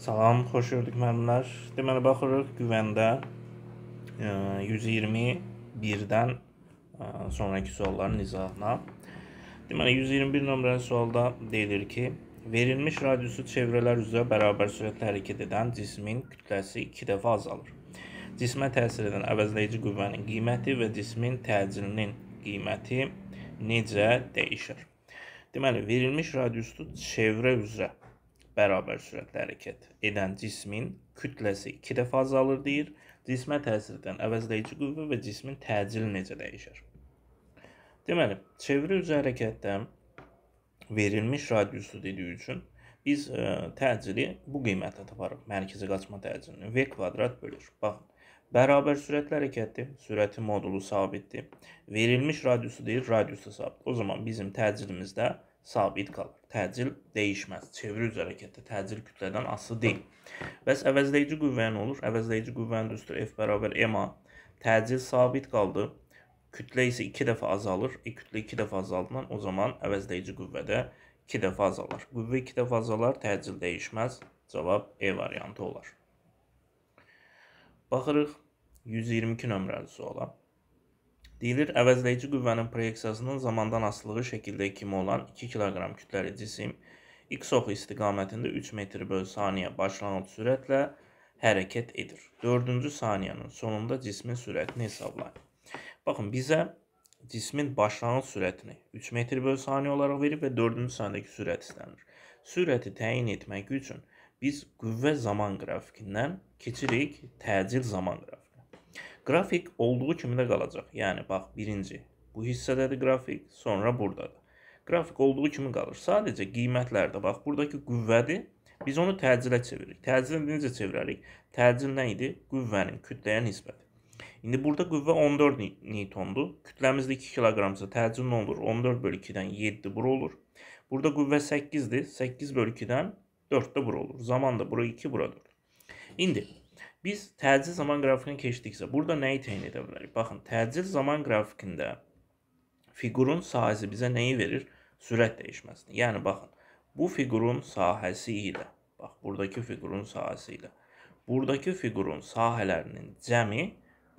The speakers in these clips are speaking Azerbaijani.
Salam, xoş gördük müəllimlər. Deməli baxırıq güvəndə 121-dən e, e, sonrakı sualların izahına. Deməli 121 nömrəli sualda deyilir ki, verilmiş radiusu çevrələr üzrə bərabər sürətlə hərəkət edən cismin kütləsi 2 dəfə azalır. Cismə təsir edən əvəzləyici qüvvənin qiyməti və cismin təcilinin qiyməti necə dəyişir? Deməli verilmiş radiusu çevrə üzrə bərabər sürətlə hərəkət edən cismin kütləsi 2 dəfə azalır deyir. Cismə təsir edən əvəzləyici qüvvə və cismin təcili necə dəyişir? Deməli, çeviri üzü hərəkətdə verilmiş radiusu dediyi üçün biz ə, e, təcili bu qiymətə taparıq. Mərkəzi qaçma təcilini v kvadrat bölür. Baxın, Bərabər sürətli hərəkətdir. Sürəti modulu sabitdir. Verilmiş radiusu deyil, radius da sabit. O zaman bizim təcrimizdə sabit qalır. Təcil dəyişməz. Çeviri üzrə hərəkətdə təcil kütlədən asılı deyil. Bəs əvəzləyici qüvvə nə olur? Əvəzləyici qüvvənin üstü F bərabər MA. Təcil sabit qaldı. Kütlə isə 2 dəfə azalır. E, kütlə 2 dəfə azaldığından o zaman əvəzləyici qüvvədə 2 dəfə azalar. Qüvvə 2 dəfə azalar, təcil dəyişməz. Cavab E variantı olar. Baxırıq 122 nömrəli suala. Deyilir, əvəzləyici qüvvənin proyeksiyasının zamandan asılığı şəkildə 2 olan 2 kq kütləli cisim x oxu istiqamətində 3 metr böl saniyə başlanğıc sürətlə hərəkət edir. 4-cü saniyənin sonunda cismin sürətini hesablayın. Baxın, bizə cismin başlanğıc sürətini 3 metr böl saniyə olaraq verib və 4-cü saniyədəki sürət istənir. Sürəti təyin etmək üçün biz qüvvə zaman qrafikindən keçirik təcil zaman qrafikinə. Qrafik olduğu kimi də qalacaq. Yəni bax, birinci bu hissədədir qrafik, sonra burdadır. Qrafik olduğu kimi qalır. Sadəcə qiymətlərdə bax, buradakı qüvvədir. Biz onu təcirə çeviririk. Təcirə necə çevirərik? Təcir nə idi? Qüvvənin kütləyə nisbəti. İndi burada qüvvə 14 Newtondur. Kütləmiz də 2 kq-sa təcir nə olur? 14 bölü 2-dən 7 bura olur. Burada qüvvə 8-dir. 8 bölü 2-dən 4 də bura olur. Zaman da bura 2, bura 4. İndi Biz təcil zaman qrafikinə keçdikcə burada nəyi təyin edə bilərik? Baxın, təcil zaman qrafikində fiqurun sahəsi bizə nəyi verir? Sürət dəyişməsini. Yəni baxın, bu fiqurun sahəsi ilə, bax burdakı fiqurun sahəsi ilə burdakı fiqurun sahələrinin cəmi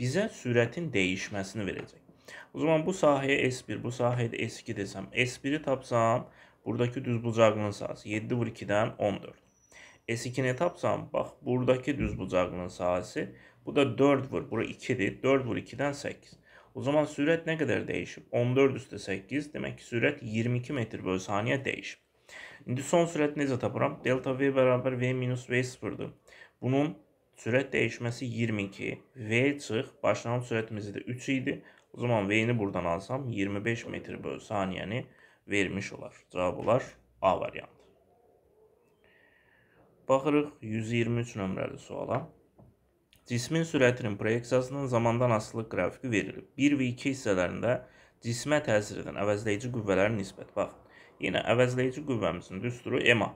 bizə sürətin dəyişməsini verəcək. O zaman bu sahəyə S1, bu sahəyə S2 desəm, S1-i tapsam, buradakı düzbucaqlının sahəsi 7 vur 2-dən 14. S2 nə tapsam? Bax, buradakı düz bucağının sahəsi. Bu da 4 vur. Bura 2-dir. 4 vur 2-dən 8. O zaman sürət nə qədər dəyişib? 14 üstə 8. Demək ki, sürət 22 metr böl saniyə dəyişib. İndi son sürət necə tapıram? Delta V bərabər V minus V sıfırdır. Bunun sürət dəyişməsi 22. V çıx, başlanan sürətimiz də 3 idi. O zaman V-ni buradan alsam 25 metr böl saniyəni vermiş olar. Cavab olar A variantı. Baxırıq 123 nömrəli suala. Cismin sürətinin proyeksiyasının zamandan asılı qrafiki verilib. 1 və 2 hissələrində cismə təsir edən əvəzləyici qüvvələrin nisbəti. Bax, yenə əvəzləyici qüvvəmizin düsturu EMA.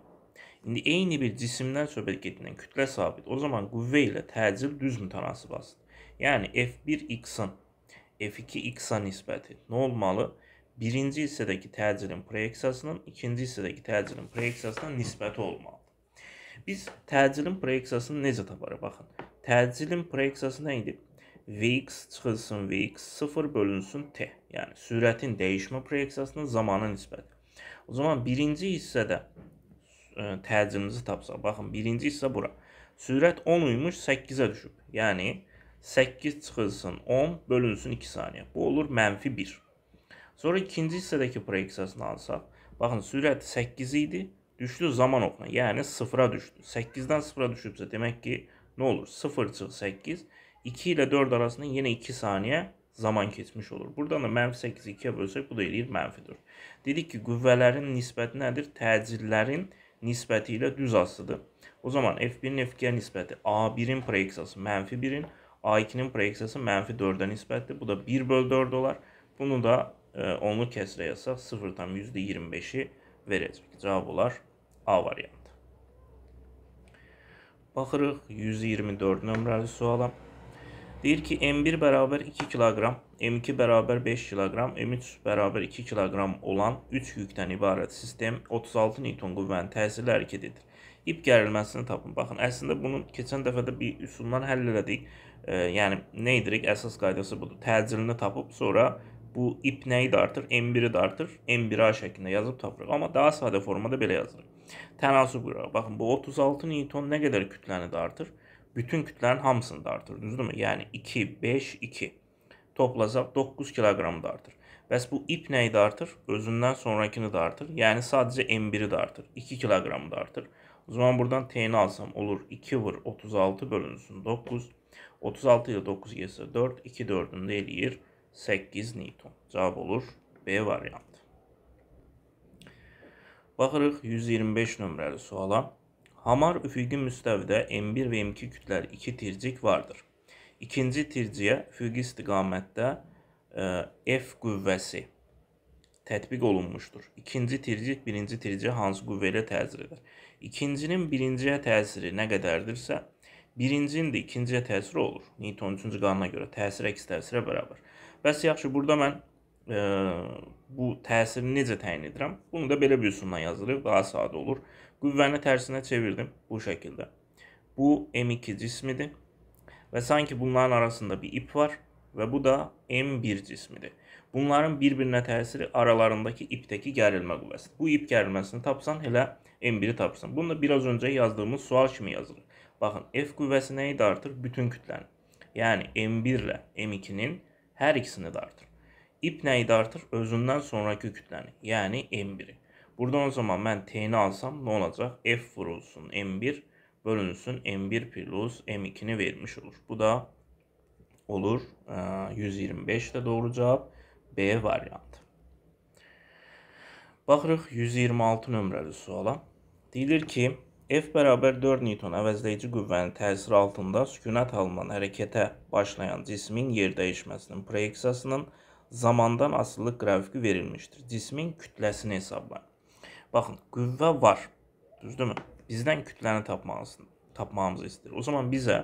İndi eyni bir cisimdən söhbət gedən kütlə sabit. O zaman qüvvə ilə təcil düz mütənasib asılır. Yəni F1x-in F2x-a nisbəti nə olmalı? Birinci hissədəki təcilin proyeksiyasının ikinci hissədəki təcilin proyeksiyasına nisbəti olmalı. Biz təcilin proyeksiyasını necə taparıq? Baxın, təcilin proyeksiyası nə idi? Vx çıxılsın, Vx 0 bölünsün t. Yəni, sürətin dəyişmə proyeksiyasının zamana nisbəti. O zaman birinci hissədə ə, e, təcilimizi tapsaq, baxın, birinci hissə bura. Sürət 10 uymuş, 8-ə düşüb. Yəni, 8 çıxılsın, 10 bölünsün 2 saniyə. Bu olur mənfi 1. Sonra ikinci hissədəki proyeksiyasını alsaq, baxın, sürət 8 idi, düştü zaman okuna yani sıfıra düştü. 8'den sıfıra düşüpse demek ki ne olur? 0 8 2 ile 4 arasında yine 2 saniye zaman kesmiş olur. Buradan da mənfi 8 2'ye bölsək bu da eləyir mənfidir. Dedik ki qüvvələrin nisbəti nedir Təcillərin nispetiyle düz asılıdır. O zaman f 1 f 2 nispeti A1-in proyeksiyası mənfi 1 a A2-nin proyeksiyası mənfi 4-ə Bu da 1 bölü 4 dolar Bunu da e, onlu kesre yasa 0 tam %25'i verəcək. Cavab olar A variantı. Baxırıq 124 nömrəli suala. Deyir ki, M1 bərabər 2 kq, M2 bərabər 5 kq, M3 bərabər 2 kq olan 3 yükdən ibarət sistem 36 Newton qüvvənin təsirlə hərəkət edir. İp gərilməsini tapın. Baxın, əslində bunu keçən dəfədə bir üsuldan həll elədik. E, yəni, nə edirik? Əsas qaydası budur. Təcilini tapıb sonra Bu ip neyi de artır? M1'i de artır. M1A şeklinde yazıp tapırıq. ama daha sade formada böyle yazılır. Tənasub qurağı. bakın bu 36 Newton ne qədər kütleni də artır? Bütün kütlenin hamısını da artır. Düzdürmü? Yəni 2, 5, 2. Toplasaq 9 kilogram da artır. Bəs bu ip nəyi də artır? Özündən sonrakini də artır. Yəni sadəcə M1-i artır. 2 kilogram da artır. O zaman buradan T'ni alsam olur. 2 vur 36 bölünsün 9. 36 ile 9 geçse 4. 2 4'ünü de eləyir. 8 Newton. Cavab olur B variantı. Baxırıq 125 nömrəli suala. Hamar üfüqi müstəvidə M1 və M2 kütlər 2 tircik vardır. İkinci tirciyə üfüqi istiqamətdə e, F qüvvəsi tətbiq olunmuşdur. İkinci tircik birinci tirciyə hansı qüvvə ilə təsir edir? İkincinin birinciyə təsiri nə qədərdirsə, birincinin də ikinciyə təsiri olur. Newton üçüncü qanuna görə təsir əks təsirə bərabər. Bəs yaxşı, burada mən e, bu təsirini necə təyin edirəm? Bunu da belə bir üsulla yazırıq, daha sadə olur. Qüvvəni tərsinə çevirdim bu şəkildə. Bu M2 cismidir və sanki bunların arasında bir ip var və bu da M1 cismidir. Bunların bir-birinə təsiri aralarındakı ipdəki gərilmə qüvvəsidir. Bu ip gərilməsini tapsan, elə M1-i tapsan. Bunu da biraz öncə yazdığımız sual kimi yazılır. Baxın, F qüvvəsi nəyi dartır? Bütün kütləni. Yəni M1 ilə M2-nin Hər ikisini də artır. İp nəyi də artır? Özündən sonrakı kütləni, yəni M1-i. Burada o zaman mən T-ni alsam nə olacaq? F vurulsun M1 bölünsün M1 plus M2-ni vermiş olur. Bu da olur 125 e, də doğru cavab B variantı. Baxırıq 126 nömrəli suala. Deyilir ki, F bərabər 4 Newton əvəzləyici qüvvənin təsiri altında sükunət alınan hərəkətə başlayan cismin yer dəyişməsinin proyeksiyasının zamandan asılılıq qraviki verilmişdir. Cismin kütləsini hesablayın. Baxın, qüvvə var. Düzdürmü? Bizdən kütləni tapmağımızı, tapmağımızı istəyir. O zaman bizə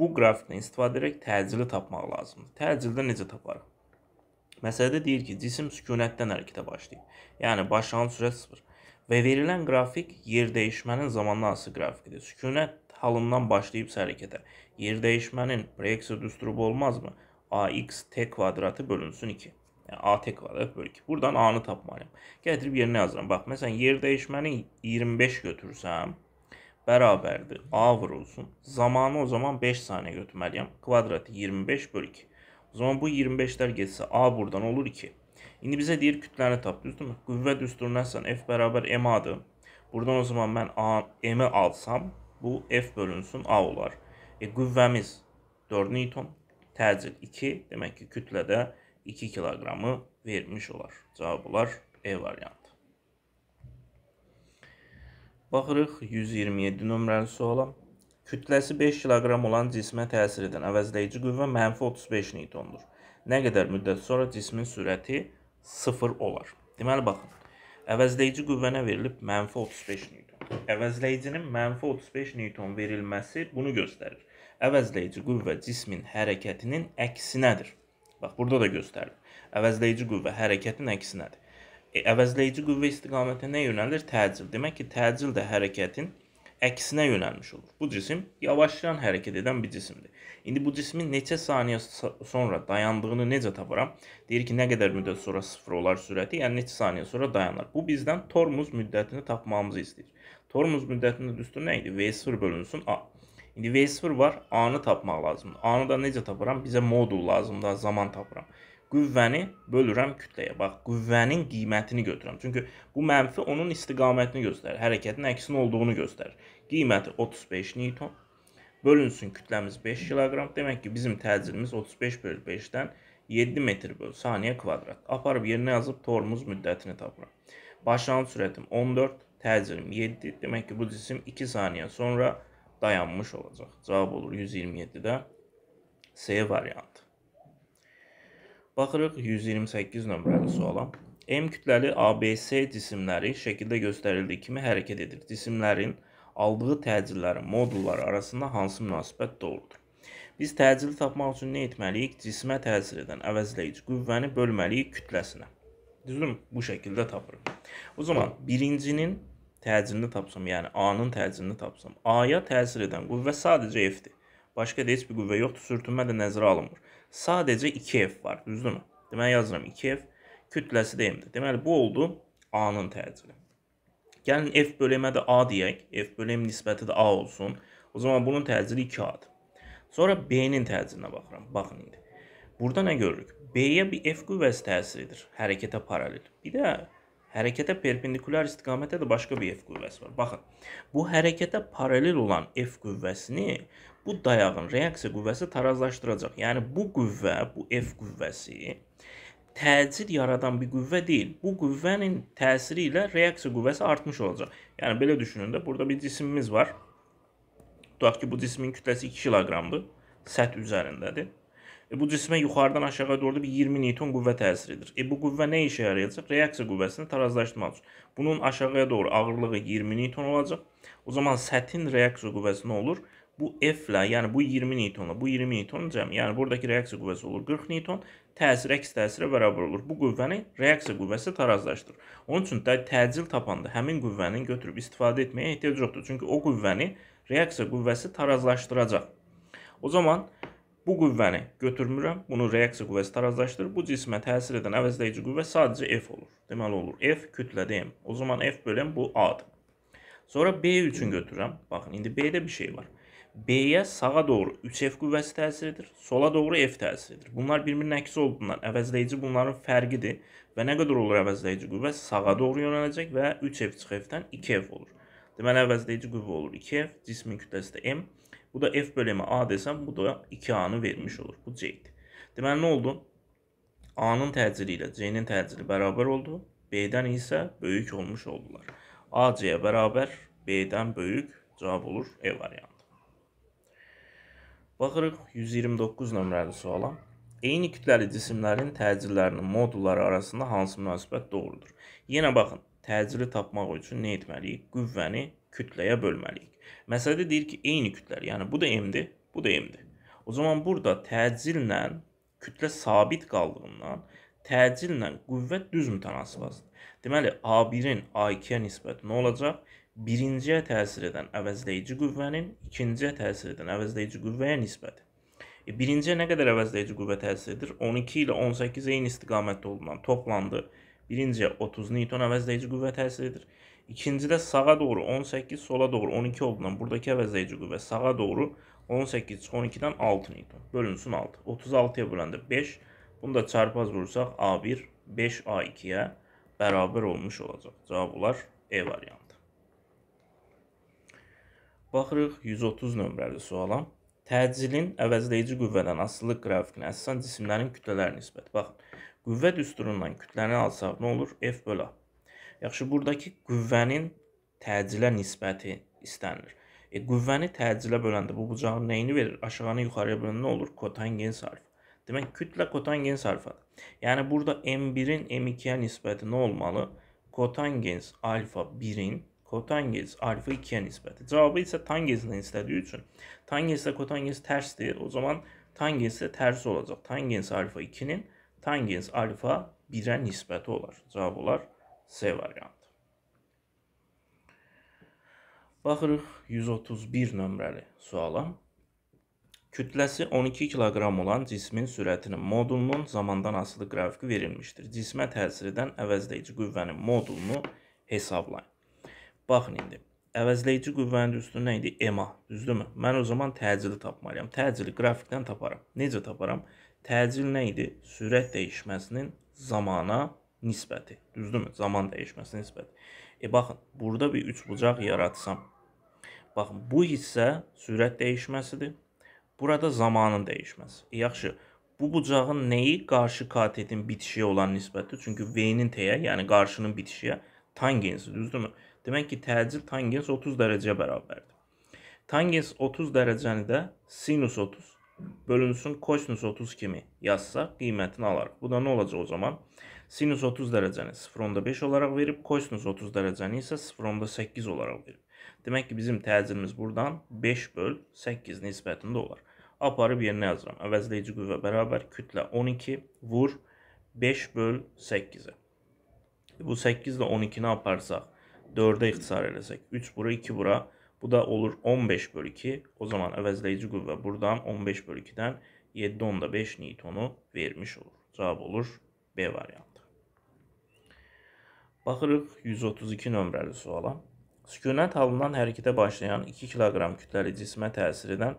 bu qrafikdən istifadə edərək təcili tapmaq lazımdır. Təcildə necə taparıq? Məsələdə deyir ki, cisim sükunətdən hərəkətə başlayıb. Yəni başlanğıc sürət 0. Ve verilen grafik yer değişmenin zamanlanması grafikidir. Sükunət halından başlayıbsa hərəkətə. Yer değişmənin proyeksiya düsturubu olmazmı? AX t kvadratı bölünsün 2. Yəni AT kvadrat bölü 2. Buradan A-nı tapmalıyam. Gətirib yerinə yazıram. Bax, mesela yer değişmeni 25 götürsəm, bərabərdir. A vurulsun. Zamanı o zaman 5 saniye götürməliyəm. Kvadratı 25 bölü 2. O zaman bu 25'ler geçse A buradan olur 2. İndi bizə deyir kütləni tap, düzdürmü? Qüvvə düsturuna sən F bərabər MA-dır. Buradan o zaman mən A, M-i alsam, bu F bölünsün A olar. E, qüvvəmiz 4 Newton, təcil 2, demək ki, kütlədə 2 kiloqramı vermiş olar. Cavab olar E variantı. Baxırıq 127 nömrəli suala. Kütləsi 5 kiloqram olan cismə təsir edən əvəzləyici qüvvə mənfi 35 Newtondur. Nə qədər müddət sonra cismin sürəti 0,5 0 olar. Deməli, baxın, əvəzləyici qüvvə nə verilib? Mənfi 35 Newton. Əvəzləyicinin mənfi 35 Newton verilməsi bunu göstərir. Əvəzləyici qüvvə cismin hərəkətinin əksinədir. Bax, burada da göstərir. Əvəzləyici qüvvə hərəkətin əksinədir. E, əvəzləyici qüvvə istiqamətə nə yönəlir? Təcil. Demək ki, təcil də hərəkətin əksinədir əksinə yönəlmiş olur. Bu cisim yavaşlayan hərəkət edən bir cisimdir. İndi bu cismin neçə saniyə sonra dayandığını necə tapıram? Deyir ki, nə qədər müddət sonra sıfır olar sürəti, yəni neçə saniyə sonra dayanar. Bu bizdən tormuz müddətini tapmamızı istəyir. Tormuz müddətinin düsturu nə idi? V0 bölünsün A. İndi V0 var, A-nı tapmaq lazımdır. A-nı da necə tapıram? Bizə modul lazımdır, zaman tapıram qüvvəni bölürəm kütləyə. Bax, qüvvənin qiymətini götürürəm. Çünki bu mənfi onun istiqamətini göstərir, hərəkətin əksinin olduğunu göstərir. Qiyməti 35 Newton bölünsün kütləmiz 5 kiloqram. Demək ki, bizim təcilimiz 35 böl 5-dən 7 metr böl saniyə kvadrat. Aparıb yerinə yazıb tormuz müddətini tapıram. Başlanğıc sürətim 14, təcrim 7. Demək ki, bu cisim 2 saniyə sonra dayanmış olacaq. Cavab olur 127-də C variantı. Baxırıq 128 nömrəli suala. M kütləli ABC cisimləri şəkildə göstərildiyi kimi hərəkət edir. Cisimlərin aldığı təcillərin modulları arasında hansı münasibət doğrudur? Biz təcili tapmaq üçün nə etməliyik? Cismə təsir edən əvəzləyici qüvvəni bölməliyik kütləsinə. Düzdürmü? Bu şəkildə tapırıq. O zaman birincinin təcilini tapsam, yəni A-nın təcilini tapsam, A-ya təsir edən qüvvə sadəcə F-dir. Başqa da heç bir qüvvə yoxdur. Sürtünmə də nəzərə alınmır. Sadəcə 2F var, düzdürmü? Deməli yazıram 2F kütləsi də M-dir. Deməli bu oldu A-nın təcili. Gəlin F bölümə də A deyək. F bölüm nisbəti də A olsun. O zaman bunun təcili 2A-dır. Sonra B-nin təcrinə baxıram. Baxın indi. Burada nə görürük? B-yə bir F qüvvəsi təsir edir. Hərəkətə paralel. Bir də hərəkətə perpendikulyar istiqamətdə də başqa bir F qüvvəsi var. Baxın, bu hərəkətə paralel olan F qüvvəsini bu dayağın reaksiya qüvvəsi tarazlaşdıracaq. Yəni bu qüvvə, bu F qüvvəsi təcir yaradan bir qüvvə deyil. Bu qüvvənin təsiri ilə reaksiya qüvvəsi artmış olacaq. Yəni belə düşünün də, burada bir cisimimiz var. Tutaq ki, bu cismin kütləsi 2 kiloqramdır, səth üzərindədir. E, bu cismə yuxarıdan aşağı doğru bir 20 Newton qüvvə təsir edir. E, bu qüvvə nə işə yarayacaq? Reaksiya qüvvəsini tarazlaşdırmaq üçün. Bunun aşağıya doğru ağırlığı 20 Newton olacaq. O zaman sətin reaksiya qüvvəsi nə olur? 0.5 bu F-lə, yəni bu 20 Newtonla, bu 20 Newton cəmi, yəni buradakı reaksiya qüvvəsi olur 40 Newton, təsir əks təsirə bərabər olur. Bu qüvvəni reaksiya qüvvəsi tarazlaşdırır. Onun üçün də təcil tapanda həmin qüvvənin götürüb istifadə etməyə ehtiyac yoxdur. Çünki o qüvvəni reaksiya qüvvəsi tarazlaşdıracaq. O zaman bu qüvvəni götürmürəm, bunu reaksiya qüvvəsi tarazlaşdırır. Bu cismə təsir edən əvəzləyici qüvvə sadəcə F olur. Deməli olur F kütlədəyim. O zaman F böləm bu A-dır. Sonra B üçün götürürəm. Baxın, indi B-də bir şey var. B-yə sağa doğru 3F qüvvəsi təsir edir, sola doğru F təsir edir. Bunlar bir-birinin əksi olduğundan əvəzləyici bunların fərqidir və nə qədər olur əvəzləyici qüvvə sağa doğru yönələcək və 3F çıxı F-dən 2F olur. Deməli əvəzləyici qüvvə olur 2F, cismin kütləsi də M. Bu da F bölümü A desəm, bu da 2A-nı vermiş olur. Bu C-dir. Deməli nə oldu? A-nın təcili ilə C-nin təcili bərabər oldu. B-dən isə böyük olmuş oldular. A C-yə bərabər, B-dən böyük cavab olur E variantı. Baxırıq 129 nömrəli suala. Eyni kütləli cisimlərin təcillərinin modulları arasında hansı münasibət doğrudur? Yenə baxın, təcili tapmaq üçün nə etməliyik? Qüvvəni kütləyə bölməliyik. Məsələdə deyir ki, eyni kütlər, yəni bu da M-dir, bu da M-dir. O zaman burada təcillə kütlə sabit qaldığından təcillə qüvvət düz mütənasibəsidir. Deməli A1-in A2-yə nisbəti nə olacaq? birinciyə təsir edən əvəzləyici qüvvənin ikinciyə təsir edən əvəzləyici qüvvəyə nisbəti. E, birinciyə nə qədər əvəzləyici qüvvə təsir edir? 12 ilə 18 eyni istiqamətdə olunan toplandı. Birinciyə 30 Newton əvəzləyici qüvvə təsir edir. İkincidə sağa doğru 18, sola doğru 12 olduğundan buradakı əvəzləyici qüvvə sağa doğru 18 12-dən 6 Newton. Bölünsün 6. 36-ya böləndə 5. Bunu da çarpaz vursaq A1 5A2-yə bərabər olmuş olacaq. Cavab olar E variantı. Baxırıq 130 nömrəli suala. Təcilin əvəzləyici qüvvədən asılılıq qrafikinə əsasən cisimlərin kütlələri nisbəti. Baxın, qüvvə düsturundan kütləni alsaq nə olur? F bölə. Yaxşı, buradakı qüvvənin təcilə nisbəti istənilir. E, qüvvəni təcilə böləndə bu bucağın nəyini verir? Aşağını yuxarıya böləndə nə olur? Kotangens harfi. Demək, kütlə kotangens alfadır. Yəni burada M1-in M2-yə nisbəti nə olmalı? Kotangens alfa 1-in kotangiz alfa 2-yə nisbəti. Cavabı isə tangenslə istədiyi üçün tangenslə kotangens tərsdir. O zaman tangens də tərsi olacaq. Tangens alfa 2-nin tangens alfa 1-ə nisbəti olar. Cavab olar C variantı. Baxırıq 131 nömrəli suala. Kütləsi 12 kiloqram olan cismin sürətinin modulunun zamandan asılı qrafiki verilmişdir. Cismə təsir edən əvəzləyici qüvvənin modulunu hesablayın. Baxın indi. Əvəzləyici qüvvənin üstünə indi EMA, düzdürmü? Mən o zaman təcili tapmalıyam. Təcili qrafikdən taparam. Necə taparam? Təcil nə idi? Sürət dəyişməsinin zamana nisbəti. Düzdürmü? Zaman dəyişməsinin nisbəti. E baxın, burada bir üç bucaq yaratsam. Baxın, bu hissə sürət dəyişməsidir. Burada zamanın dəyişməsi. E, yaxşı, bu bucağın nəyi qarşı katetin bitişiyə olan nisbətidir? Çünki V-nin T-yə, yəni qarşının bitişiyə tangensi, düzdürmü? Demək ki, təcil tangens 30 dərəcəyə bərabərdir. Tangens 30 dərəcəni də sinus 30 bölünsün kosinus 30 kimi yazsaq qiymətini alarıq. Bu da nə olacaq o zaman? Sinus 30 dərəcəni 0.5 olaraq verib, kosinus 30 dərəcəni isə 0.8 olaraq verib. Demək ki, bizim təcilimiz buradan 5 böl 8 nisbətində olar. Aparıb yerinə yazıram. Əvəzləyici qüvvə bərabər kütlə 12 vur 5 böl 8-ə. Bu 8 ilə 12-ni aparsaq 4'e ixtisar eləsək 3 bura 2 bura bu da olur 15 bölü 2. O zaman əvəzləyici qüvvə buradan 15 bölü 2-dən 7 onda 5 Newtonu vermiş olur. Cavab olur B variantı. Baxırıq 132 nömrəli suala. Sükunət halından hərəkətə başlayan 2 kiloqram kütləli cismə təsir edən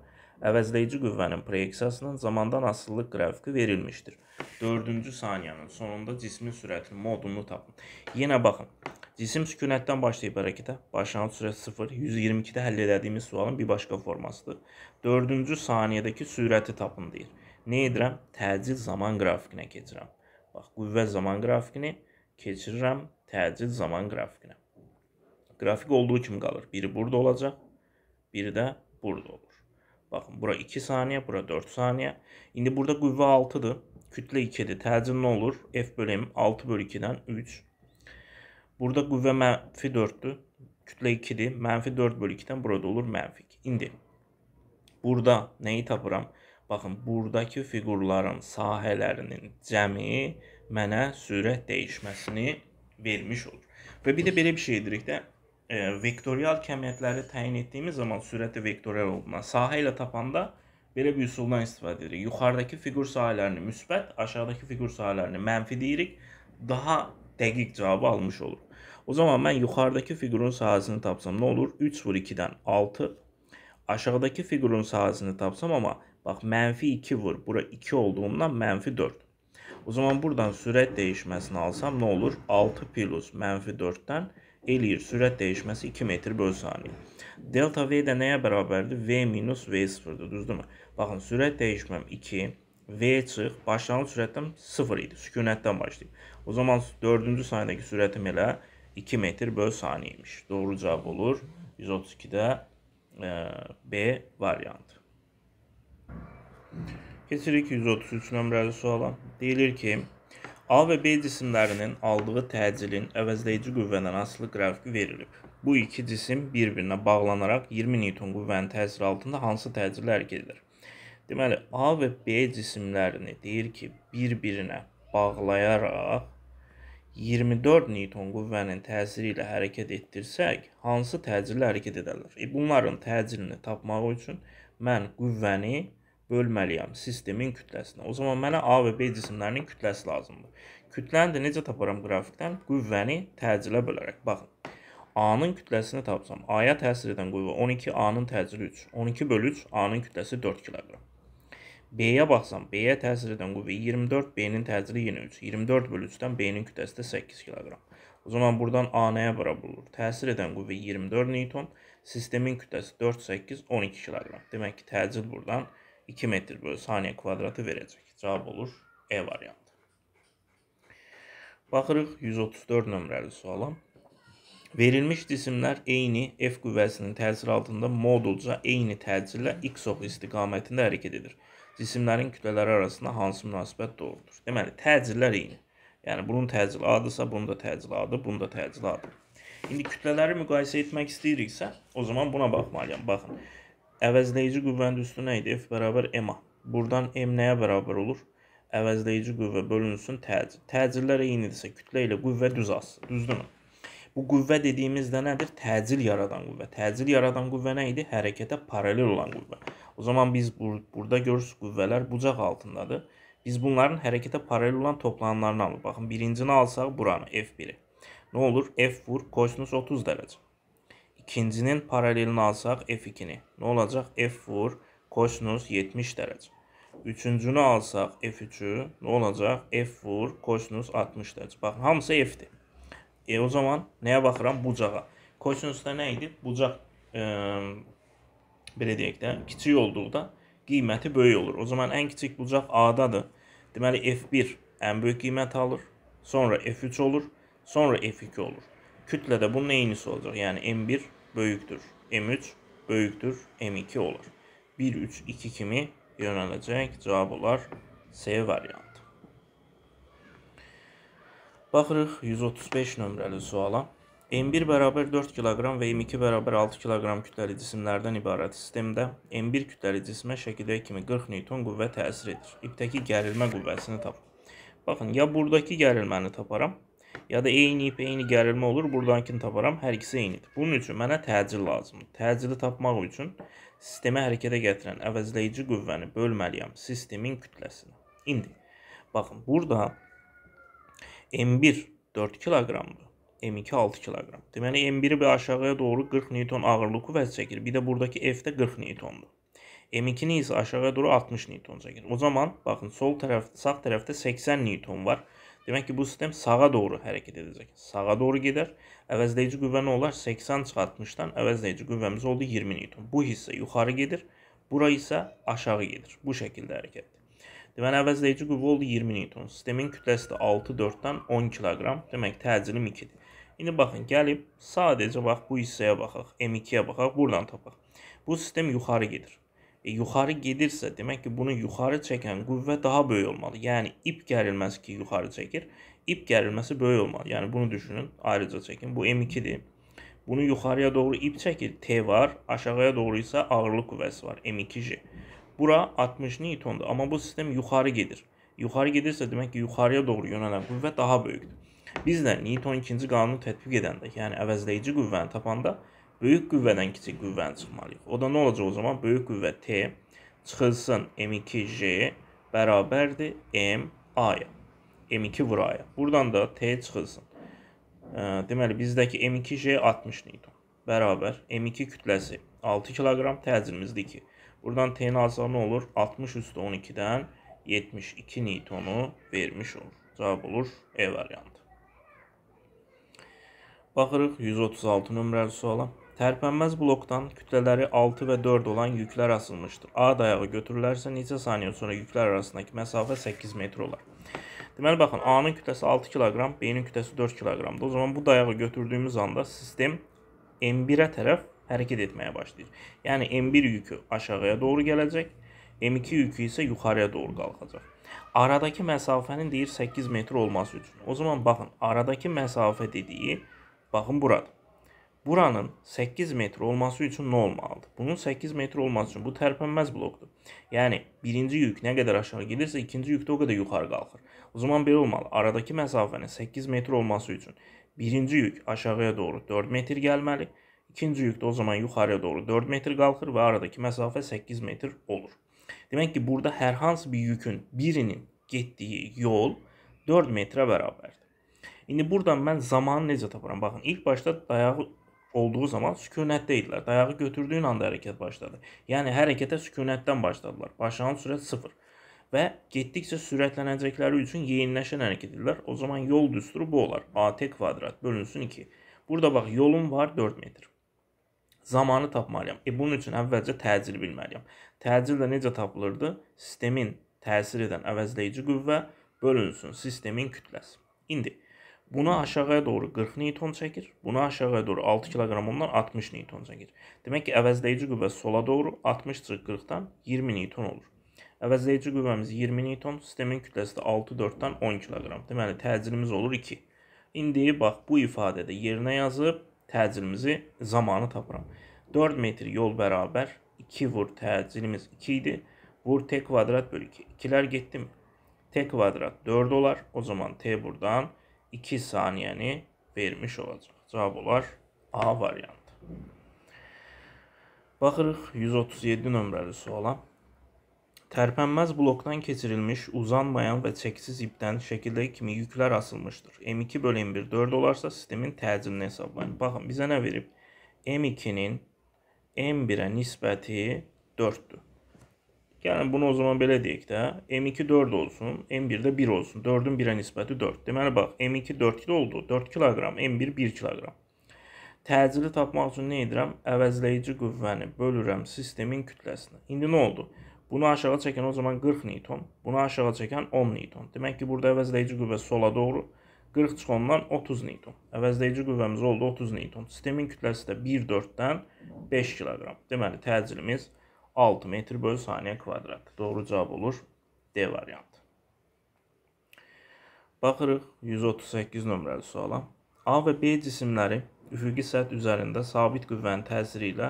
əvəzləyici qüvvənin proyeksiyasının zamandan asılılıq qrafiki verilmişdir. 4-cü saniyənin sonunda cismin sürətinin modulunu tapın. Yenə baxın. Cisim sükunətdən başlayıb hərəkətə. Başlanğıc sürəti 0, 122-də həll etdiyimiz sualın bir başqa formasıdır. 4-cü saniyədəki sürəti tapın deyir. Nə edirəm? Təcil zaman qrafikinə keçirəm. Bax, qüvvə zaman qrafikini keçirirəm təcil zaman qrafikinə. Qrafik olduğu kimi qalır. Biri burada olacaq, biri də burada olacaq. Baxın, bura 2 saniyə, bura 4 saniyə. İndi burada qüvvə 6-dır, kütlə 2-dir. Təcil nə olur? F bölüm 6 bölü 2-dən 3. Burada qüvvə mənfi 4-dür, kütlə 2-dir. Mənfi 4 bölü 2-dən burada olur mənfi 2. İndi burada nəyi tapıram? Baxın, buradakı fiqurların sahələrinin cəmi mənə sürət dəyişməsini vermiş olur. Və bir də belə bir şey edirik də, e, vektorial kəmiyyətləri təyin etdiyimiz zaman sürəti vektorial olduğundan sahə ilə tapanda belə bir üsuldan istifadə edirik. Yuxarıdakı fiqur sahələrini müsbət, aşağıdakı fiqur sahələrini mənfi deyirik. Daha dəqiq cavabı almış oluruq. O zaman mən yuxarıdakı fiqurun sahəsini tapsam nə olur? 3 vur 2-dən 6. Aşağıdakı fiqurun sahəsini tapsam amma bax mənfi 2 vur. Bura 2 olduğundan mənfi 4. O zaman buradan sürət dəyişməsini alsam nə olur? 6 plus mənfi 4-dən eləyir sürət dəyişməsi 2 metr böl saniyə. Delta V də nəyə bərabərdir? V minus V sıfırdır, düzdürmü? Baxın, sürət dəyişməm 2, V çıx, başlanğıc sürətdən 0 idi, sükunətdən başlayıb. O zaman 4-cü saniyədəki sürətim elə 2 metr böl saniyə imiş. Doğru cavab olur 132-də e, B variantı. Keçirik 133 nömrəli suala. Deyilir ki, A və B cisimlərinin aldığı təcilin əvəzləyici qüvvədən asılı qrafiki verilib. Bu iki cisim bir-birinə bağlanaraq 20 Newton qüvvənin təsiri altında hansı təcil hərəkət edir? Deməli, A və B cisimlərini deyir ki, bir-birinə bağlayaraq 24 Newton qüvvənin təsiri ilə hərəkət etdirsək, hansı təcillə hərəkət edərlər? E, bunların təcilini tapmaq üçün mən qüvvəni bölməliyəm sistemin kütləsinə. O zaman mənə A və B cisimlərinin kütləsi lazımdır. Kütləni də necə taparam qrafikdən? Qüvvəni təcilə bölərək. Baxın. A-nın kütləsini tapsam, A-ya təsir edən qüvvə 12, A-nın təcili 3. 12 bölü 3, A-nın kütləsi 4 kiloqram. B-yə baxsam, B-yə təsir edən qüvvə 24, B-nin təcili yenə 3. 24 bölü 3-dən B-nin kütləsi də 8 kiloqram. O zaman buradan A nəyə bərabər olur? Təsir edən qüvvə 24 Newton, sistemin kütləsi 4, 8, 12 kiloqram. Demək ki, təcil buradan 24. 2 metr bölü saniyə kvadratı verəcək. Cavab olur E variantı. Baxırıq 134 nömrəli suala. Verilmiş cisimlər eyni F qüvvəsinin təsiri altında modulca eyni təcillə X oxu istiqamətində hərəkət edir. Cisimlərin kütlələri arasında hansı münasibət doğrudur? Deməli, təcillər eyni. Yəni, bunun təcili adırsa, bunun da təcili adı, bunun da təcili adı. İndi kütlələri müqayisə etmək istəyiriksə, o zaman buna baxmalıyam. Baxın, Əvəzləyici qüvvənin üstü nə idi? F bərabər MA. Buradan M nəyə bərabər olur? Əvəzləyici qüvvə bölünsün təcil. Təcillər eynidirsə, kütlə ilə qüvvə düz azsın. Düzdürmü? Bu qüvvə dediyimizdə nədir? Təcil yaradan qüvvə. Təcil yaradan qüvvə nə idi? Hərəkətə paralel olan qüvvə. O zaman biz bur burada görürsüz qüvvələr bucaq altındadır. Biz bunların hərəkətə paralel olan toplananlarını alırıq. Baxın, birincini alsaq buranı F1-i. Nə olur? F vur kosinus 30 dərəcə. İkincinin paralelini alsaq F2-ni. Nə olacaq? F vur kosinus 70 dərəcə. Üçüncünü alsaq F3-ü nə olacaq? F vur kosinus 60 dərəcə. Baxın, hamısı F-dir. E, o zaman nəyə baxıram? Bucağa. Kosinusda nə idi? Bucaq, e, belə deyək də, kiçik olduqda qiyməti böyük olur. O zaman ən kiçik bucaq A-dadır. Deməli, F1 ən böyük qiymət alır. Sonra F3 olur. Sonra F2 olur. Kütlədə bunun eynisi olacaq. Yəni M1 böyükdür M3 böyükdür M2 olur. 1, 3, 2 kimi yönələcək. Cavab olar C variantı. Baxırıq 135 nömrəli suala. M1 bərabər 4 kq və M2 bərabər 6 kq kütləli cisimlərdən ibarət sistemdə M1 kütləli cismə şəkildə kimi 40 Newton qüvvə təsir edir. İpdəki gərilmə qüvvəsini tap. Baxın, ya buradakı gərilməni taparam, ya da eyniyib eyni gəlirmi olur, burdankını taparam, hər ikisi eynidir. Bunun üçün mənə təcil lazımdır. Təcili tapmaq üçün sistemi hərəkətə gətirən əvəzləyici qüvvəni bölməliyəm sistemin kütləsinə. İndi baxın, burada M1 4 kiloqramdır. M2 6 kiloqram. Deməli M1-i bir aşağıya doğru 40 Newton ağırlıq qüvvəsi çəkir. Bir də buradakı F-də 40 Newtondur. M2-ni isə aşağıya doğru 60 Newton çəkir. O zaman baxın sol tərəfdə, sağ tərəfdə 80 Newton var. Demək ki, bu sistem sağa doğru hərəkət edəcək. Sağa doğru gedər. Əvəzləyici qüvvə nə olar? 80 çıxartmışdan əvəzləyici qüvvəmiz oldu 20 Newton. Bu hissə yuxarı gedir. Bura isə aşağı gedir. Bu şəkildə hərəkətdir. Deməli, əvəzləyici qüvvə oldu 20 Newton. Sistemin kütləsi də 6-4-dən 10 kiloqram. Demək, təcili 2-dir. İndi baxın, gəlib sadəcə bax bu hissəyə baxaq, M2-yə baxaq, buradan tapaq. Bu sistem yuxarı gedir e, yuxarı gedirsə, demək ki, bunu yuxarı çəkən qüvvə daha böyük olmalı. Yəni ip gərilməsi ki, yuxarı çəkir, ip gərilməsi böyük olmalı. Yəni bunu düşünün, ayrıca çəkin. Bu M2-dir. Bunu yuxarıya doğru ip çəkir, T var, aşağıya doğru isə ağırlıq qüvvəsi var, M2J. Bura 60 Newtondur, amma bu sistem yuxarı gedir. Yuxarı gedirsə demək ki, yuxarıya doğru yönələn qüvvə daha böyükdür. Biz də Newton ikinci qanunu tətbiq edəndə, yəni əvəzləyici qüvvəni tapanda Böyük qüvvədən kiçik qüvvəni çıxmalıyıq. O da nə olacaq o zaman? Böyük qüvvə T çıxılsın M2J bərabərdir MA-ya. M2 vur A-ya. Buradan da T çıxılsın. Deməli, bizdəki M2J 60 Newton. Bərabər M2 kütləsi 6 kiloqram, təcrimizdir 2. Buradan T-nin alsaq nə olur? 60 üstü 12-dən 72 Newtonu vermiş olur. Cavab olur E variantı. Baxırıq 136 nömrəli suala. Tərpənməz blokdan kütlələri 6 və 4 olan yüklər asılmışdır. A dayağı götürülərsə neçə saniyə sonra yüklər arasındakı məsafə 8 metr olar. Deməli, baxın, A-nın kütləsi 6 kq, B-nin kütləsi 4 kq-dır. O zaman bu dayağı götürdüyümüz anda sistem M1-ə tərəf hərəkət etməyə başlayır. Yəni, M1 yükü aşağıya doğru gələcək, M2 yükü isə yuxarıya doğru qalxacaq. Aradakı məsafənin deyir 8 metr olması üçün. O zaman baxın, aradakı məsafə dediyi, baxın buradır buranın 8 metr olması üçün nə olmalıdır? Bunun 8 metr olması üçün bu tərpənməz blokdur. Yəni birinci yük nə qədər aşağı gedirsə, ikinci yük də o qədər yuxarı qalxır. O zaman belə olmalı. Aradakı məsafənin 8 metr olması üçün birinci yük aşağıya doğru 4 metr gəlməli. İkinci yük də o zaman yuxarıya doğru 4 metr qalxır və aradakı məsafə 8 metr olur. Demək ki, burada hər hansı bir yükün birinin getdiyi yol 4 metrə bərabərdir. İndi buradan mən zamanı necə tapıram? Baxın, ilk başda dayağı olduğu zaman sükunətdə idilər. Dayağı götürdüyün anda hərəkət başladı. Yəni hərəkətə sükunətdən başladılar. Başlanan sürət 0 və getdikcə sürətlənəcəkləri üçün yeyinləşən hərəkət edirlər. O zaman yol düsturu bu olar. AT kvadrat bölünsün 2. Burada bax yolum var 4 metr. Zamanı tapmalıyam. E bunun üçün əvvəlcə təcil bilməliyəm. Təcil də necə tapılırdı? Sistemin təsir edən əvəzləyici qüvvə bölünsün sistemin kütləsi. İndi Buna aşağıya doğru 40 Newton çəkir. Buna aşağıya doğru 6 kiloqram onlar 60 Newton çəkir. Demək ki, əvəzləyici qüvvə sola doğru 60-40-dan 20 Newton olur. Əvəzləyici qüvvəmiz 20 Newton, sistemin kütləsi də 6-4-dan 10 kiloqram. Deməli, təcilimiz olur 2. İndi bax bu ifadədə yerinə yazıb təcilimizi zamanı tapıram. 4 metr yol bərabər 2 vur təcilimiz 2 idi. Vur t kvadrat bölü 2. 2'ler gitti mi? t kvadrat 4 olar. O zaman t buradan 2 saniyəni vermiş olacaq. Cavab olar A variantı. Baxırıq 137 nömrəli suala. Tərpənməz blokdan keçirilmiş, uzanmayan və çəksiz ipdən şəkildə kimi yüklər asılmışdır. M2 bölü M1 4 olarsa sistemin təcilini hesablayın. Baxın, bizə nə verib? M2-nin M1-ə nisbəti 4-dür. Yəni bunu o zaman belə deyək də, M2 4 olsun, M1-də 1 olsun. 4-ün 1-ə nisbəti 4. Deməli bax, M2 4 oldu. 4 kq, M1 1 kq. Təcili tapmaq üçün nə edirəm? Əvəzləyici qüvvəni bölürəm sistemin kütləsinə. İndi nə oldu? Bunu aşağı çəkən o zaman 40 Newton, bunu aşağı çəkən 10 Newton. Demək ki, burada əvəzləyici qüvvə sola doğru 40 çıxandan 30 Newton. Əvəzləyici qüvvəmiz oldu 30 Newton. Sistemin kütləsi də 1/4-dən 5 kq. Deməli təcilimiz 1/4 6 metr bölü saniyə kvadrat. Doğru cavab olur D variantı. Baxırıq 138 nömrəli suala. A və B cisimləri üfüqi səth üzərində sabit qüvvənin təsiri ilə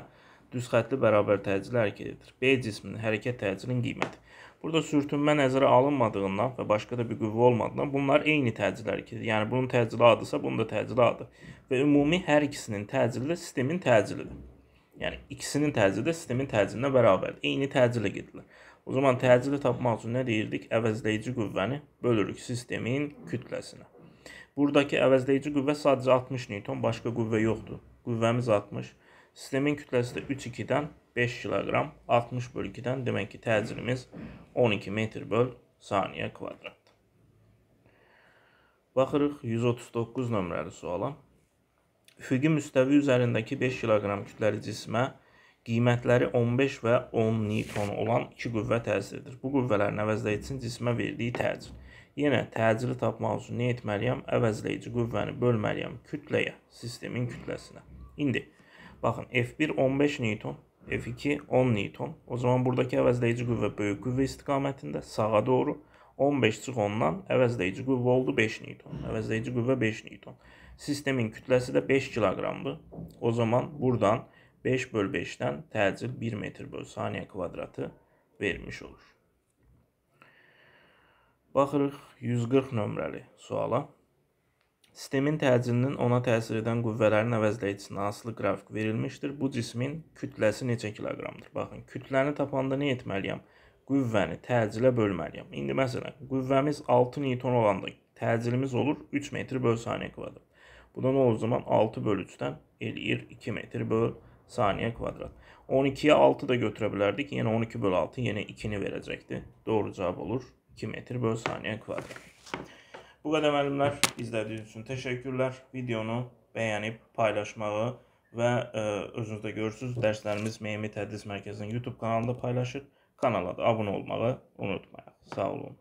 düz xəttli bərabər təcili hərəkət edir. B cisminin hərəkət təcilinin qiyməti. Burada sürtünmə nəzərə alınmadığından və başqa da bir qüvvə olmadığından bunlar eyni təcil hərəkətidir. Yəni bunun təcili adısa, bunun da təcili adı. Və ümumi hər ikisinin təcili sistemin təcilidir. Yəni ikisinin təcili də sistemin təcili bərabərdir. Eyni təcili gedirlər. O zaman təcili tapmaq üçün nə deyirdik? Əvəzləyici qüvvəni bölürük sistemin kütləsinə. Buradakı əvəzləyici qüvvə sadəcə 60 Newton, başqa qüvvə yoxdur. Qüvvəmiz 60. Sistemin kütləsi də 3 2-dən 5 kq, 60 bölü 2-dən demək ki, təcilimiz 12 metr böl saniyə kvadratdır. Baxırıq 139 nömrəli suala. Üfüqi müstəvi üzərindəki 5 kq kütləli cismə qiymətləri 15 və 10 Newton olan iki qüvvə təsir edir. Bu qüvvələrin əvəzləyicisinin cismə verdiyi təcil. Yenə təcili tapmaq üçün nə etməliyəm? Əvəzləyici qüvvəni bölməliyəm kütləyə, sistemin kütləsinə. İndi baxın F1 15 Newton, F2 10 Newton. O zaman buradakı əvəzləyici qüvvə böyük qüvvə istiqamətində sağa doğru 15 çıx ondan əvəzləyici qüvvə oldu 5 Newton. Əvəzləyici qüvvə 5 Newton. Sistemin kütləsi də 5 kiloqramdır. O zaman buradan 5 böl 5-dən təcil 1 metr böl saniyə kvadratı vermiş olur. Baxırıq 140 nömrəli suala. Sistemin təcilinin ona təsir edən qüvvələrin əvəzləyicisinin asılı qrafik verilmişdir. Bu cismin kütləsi neçə kiloqramdır? Baxın, kütləni tapanda nə etməliyəm? Qüvvəni təcilə bölməliyəm. İndi məsələn, qüvvəmiz 6 Newton olanda təcilimiz olur 3 metr böl saniyə kvadrat. Bu da ne olur zaman 6 bölü 3'ten 52 metre bölü saniye kvadrat. 12'ye 6 da götürebilirdik. Yine 12 bölü 6 yine 2'ni verecekti. Doğru cevap olur. 2 metre bölü saniye kvadrat. Bu kadar müəllimlər izlədiyiniz için teşekkürler Videonu bəyənib paylaşmağı və ə, e, özünüzdə görürsüz, derslerimiz Mehmet Tədris Mərkəzinin YouTube kanalında paylaşır. Kanala da abunə olmağı unutmayın. Sağ olun.